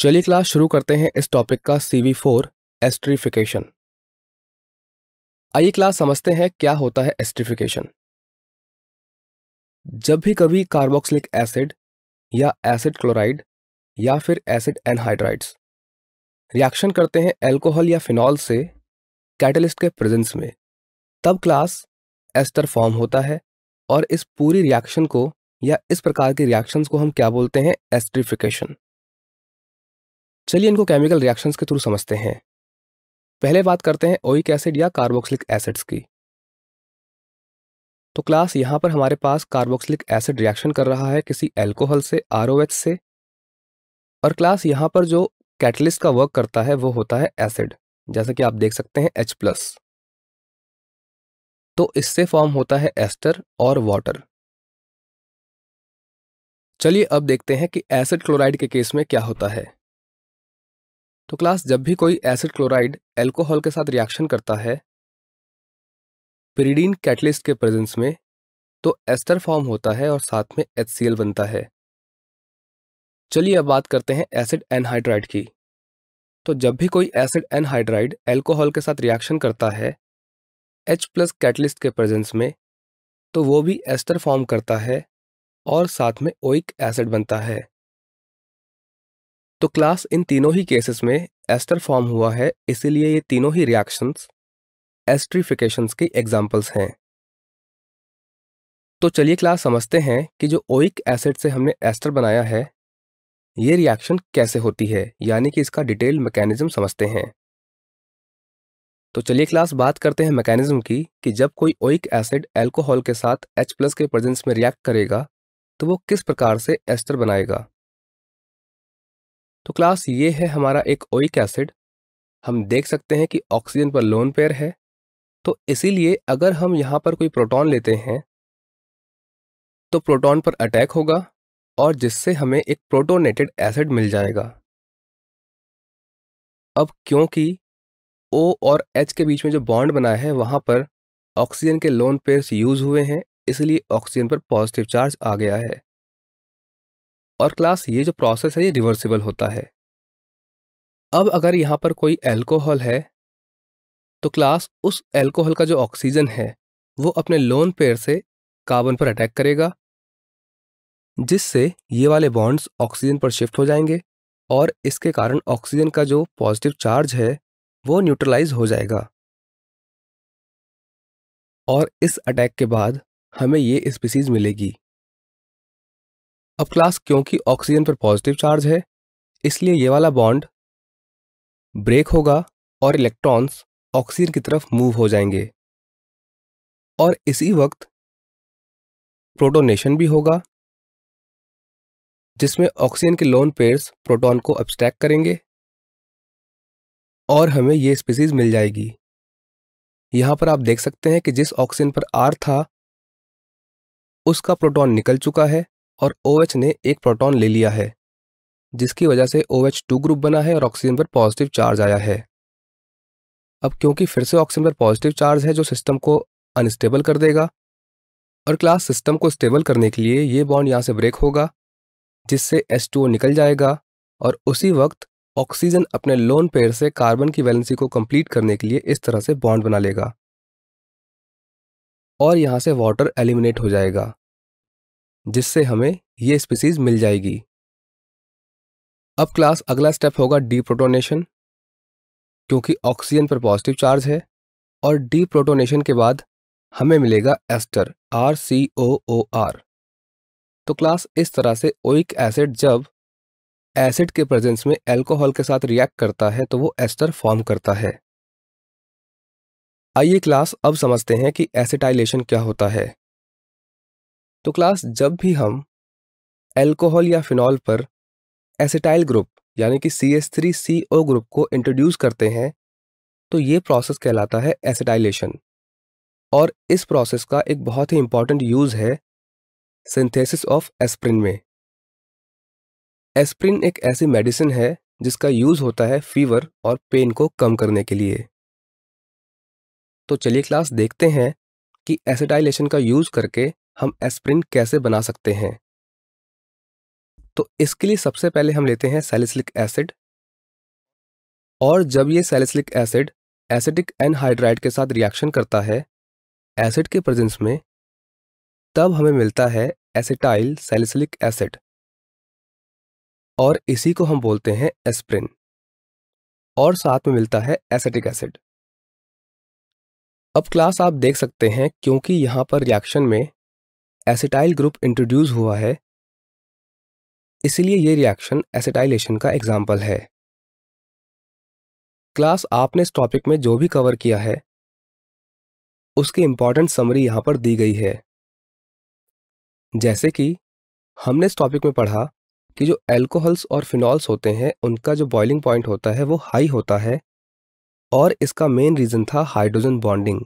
चलिए क्लास शुरू करते हैं इस टॉपिक का सी वी फोर एस्ट्रीफिकेशन आइए क्लास समझते हैं क्या होता है एस्ट्रीफिकेशन जब भी कभी कार्बोक्सिलिक एसिड या एसिड क्लोराइड या फिर एसिड एनहाइड्राइड्स रिएक्शन करते हैं एल्कोहल या फिनॉल से कैटलिस्ट के प्रेजेंस में तब क्लास एस्टर फॉर्म होता है और इस पूरी रिएक्शन को या इस प्रकार के रिएक्शंस को हम क्या बोलते हैं एस्ट्रीफिकेशन चलिए इनको केमिकल रिएक्शंस के थ्रू समझते हैं पहले बात करते हैं ओइक एसिड या कार्बोक्सिलिक एसिड्स की तो क्लास यहाँ पर हमारे पास कार्बोक्सिलिक एसिड रिएक्शन कर रहा है किसी एल्कोहल से आर से और क्लास यहाँ पर जो कैटलिस्ट का वर्क करता है वो होता है एसिड जैसे कि आप देख सकते हैं H प्लस तो इससे फॉर्म होता है एस्टर और वाटर चलिए अब देखते हैं कि एसिड क्लोराइड के केस में क्या होता है तो क्लास जब भी कोई एसिड क्लोराइड एल्कोहल के साथ रिएक्शन करता है पिरीडीन कैटलिस्ट के प्रेजेंस में तो एस्टर फॉर्म होता है और साथ में एच बनता है चलिए अब बात करते हैं एसिड एनहाइड्राइड की तो जब भी कोई एसिड एनहाइड्राइड एल्कोहल के साथ रिएक्शन करता है एच प्लस कैटलिस्ट के प्रेजेंस में तो वो भी एस्टर फॉर्म करता है और साथ में ओइक एसिड बनता है तो क्लास इन तीनों ही केसेस में एस्टर फॉर्म हुआ है इसीलिए ये तीनों ही रिएक्शंस एस्ट्रीफिकेशन के एग्जाम्पल्स हैं तो चलिए क्लास समझते हैं कि जो ओइक एसिड से हमने एस्टर बनाया है ये रिएक्शन कैसे होती है यानी कि इसका डिटेल मैकेनिज्म समझते हैं तो चलिए क्लास बात करते हैं मैकेनिज्म की कि जब कोई ओइक एसिड एल्कोहल के साथ H प्लस के प्रेजेंस में रिएक्ट करेगा तो वो किस प्रकार से एस्टर बनाएगा तो क्लास ये है हमारा एक ओइक एसिड हम देख सकते हैं कि ऑक्सीजन पर लोन पेयर है तो इसीलिए अगर हम यहाँ पर कोई प्रोटॉन लेते हैं तो प्रोटॉन पर अटैक होगा और जिससे हमें एक प्रोटोनेटेड एसिड मिल जाएगा अब क्योंकि ओ और एच के बीच में जो बॉन्ड बना है वहाँ पर ऑक्सीजन के लोन पेयर्स यूज हुए हैं इसलिए ऑक्सीजन पर पॉजिटिव चार्ज आ गया है और क्लास ये जो प्रोसेस है ये रिवर्सिबल होता है अब अगर यहाँ पर कोई एल्कोहल है तो क्लास उस एल्कोहल का जो ऑक्सीजन है वो अपने लोन पेयर से कार्बन पर अटैक करेगा जिससे ये वाले बॉन्ड्स ऑक्सीजन पर शिफ्ट हो जाएंगे और इसके कारण ऑक्सीजन का जो पॉजिटिव चार्ज है वो न्यूट्रलाइज हो जाएगा और इस अटैक के बाद हमें ये स्पीसीज मिलेगी अब क्लास क्योंकि ऑक्सीजन पर पॉजिटिव चार्ज है इसलिए ये वाला बॉन्ड ब्रेक होगा और इलेक्ट्रॉन्स ऑक्सीजन की तरफ मूव हो जाएंगे और इसी वक्त प्रोटोनेशन भी होगा जिसमें ऑक्सीजन के लोन पेयर्स प्रोटॉन को अब्स्ट्रैक्ट करेंगे और हमें ये स्पीसीज मिल जाएगी यहाँ पर आप देख सकते हैं कि जिस ऑक्सीजन पर आर था उसका प्रोटॉन निकल चुका है और ओ OH ने एक प्रोटॉन ले लिया है जिसकी वजह से ओ OH टू ग्रुप बना है और ऑक्सीजन पर पॉजिटिव चार्ज आया है अब क्योंकि फिर से ऑक्सीजन पर पॉजिटिव चार्ज है जो सिस्टम को अनस्टेबल कर देगा और क्लास सिस्टम को स्टेबल करने के लिए ये बॉन्ड यहाँ से ब्रेक होगा जिससे H2O निकल जाएगा और उसी वक्त ऑक्सीजन अपने लोन पेयर से कार्बन की वैलेंसी को कंप्लीट करने के लिए इस तरह से बॉन्ड बना लेगा और यहाँ से वाटर एलिमिनेट हो जाएगा जिससे हमें ये स्पीसीज मिल जाएगी अब क्लास अगला स्टेप होगा डी प्रोटोनेशन क्योंकि ऑक्सीजन पर पॉजिटिव चार्ज है और डी प्रोटोनेशन के बाद हमें मिलेगा ester R C O O R तो क्लास इस तरह से ओइक एसिड जब एसिड के प्रेजेंस में एल्कोहल के साथ रिएक्ट करता है तो वो एस्टर फॉर्म करता है आइए क्लास अब समझते हैं कि एसिटाइलेशन क्या होता है तो क्लास जब भी हम एल्कोहल या फिनॉल पर एसिटाइल ग्रुप यानी कि C S three C O group को इंट्रोड्यूस करते हैं तो ये प्रोसेस कहलाता है एसिटाइलेशन और इस प्रोसेस का एक बहुत ही इंपॉर्टेंट यूज़ है सिंथेसिस ऑफ एस्प्रिन में एस्प्रिन एक ऐसी मेडिसिन है जिसका यूज़ होता है फीवर और पेन को कम करने के लिए तो चलिए क्लास देखते हैं कि एसिटाइलेशन का यूज़ करके हम एस्प्रिन कैसे बना सकते हैं तो इसके लिए सबसे पहले हम लेते हैं सैलिसिलिक एसिड और जब ये सैलिसलिक एसिड एसिटिक एनहाइड्राइड के साथ रिएक्शन करता है एसिड के प्रेजेंस में तब हमें मिलता है एसिटाइल सैलिसिलिक एसिड और इसी को हम बोलते हैं एस्प्रिन और साथ में मिलता है एसिटिक एसिड अब क्लास आप देख सकते हैं क्योंकि यहाँ पर रिएक्शन में एसिटाइल ग्रुप इंट्रोड्यूस हुआ है इसलिए ये रिएक्शन एसिटाइलेशन का एग्जाम्पल है क्लास आपने इस टॉपिक में जो भी कवर किया है उसकी इम्पॉर्टेंट समरी यहाँ पर दी गई है जैसे कि हमने इस टॉपिक में पढ़ा कि जो एल्कोहल्स और फिनॉल्स होते हैं उनका जो बॉइलिंग पॉइंट होता है वो हाई होता है और इसका मेन रीज़न था हाइड्रोजन बॉन्डिंग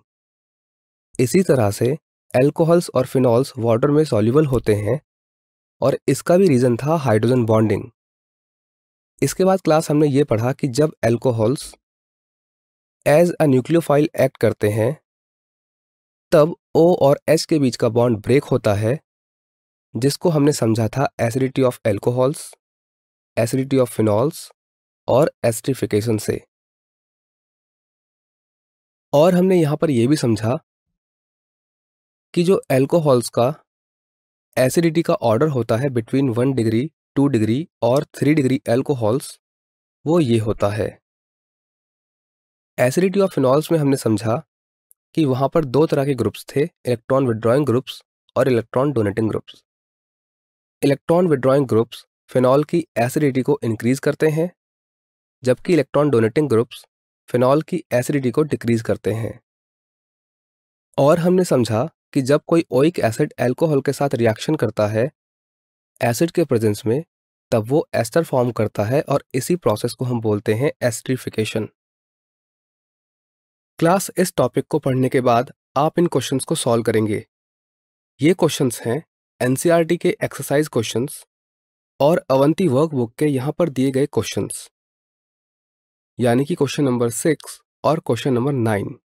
इसी तरह से एल्कोहल्स और फिनॉल्स वाटर में सॉल्यूबल होते हैं और इसका भी रीज़न था हाइड्रोजन बॉन्डिंग इसके बाद क्लास हमने ये पढ़ा कि जब alcohols as a nucleophile act करते हैं तब ओ और एच के बीच का बॉन्ड ब्रेक होता है जिसको हमने समझा था acidity of alcohols acidity of phenols और एसिडिफिकेशन से और हमने यहाँ पर यह भी समझा कि जो एल्कोहल्स का एसिडिटी का ऑर्डर होता है between one degree two degree और थ्री डिग्री एल्कोहल्स वो ये होता है एसिडिटी ऑफ फिनॉल्स में हमने समझा कि वहाँ पर दो तरह के ग्रुप्स थे इलेक्ट्रॉन विड्रॉइंग ग्रुप्स और electron donating groups electron withdrawing groups phenol की एसिडिटी को इनक्रीज़ करते हैं जबकि इलेक्ट्रॉन डोनेटिंग ग्रुप्स फिनॉल की एसिडिटी को डिक्रीज करते हैं और हमने समझा कि जब कोई ओइक एसिड अल्कोहल के साथ रिएक्शन करता है एसिड के प्रेजेंस में तब वो एस्टर फॉर्म करता है और इसी प्रोसेस को हम बोलते हैं एस्ट्रीफिकेशन क्लास इस टॉपिक को पढ़ने के बाद आप इन क्वेश्चंस को सॉल्व करेंगे ये क्वेश्चंस हैं एनसीईआरटी के एक्सरसाइज क्वेश्चंस और अवंती वर्कबुक के यहाँ पर दिए गए क्वेश्चंस यानी कि क्वेश्चन नंबर सिक्स और क्वेश्चन नंबर नाइन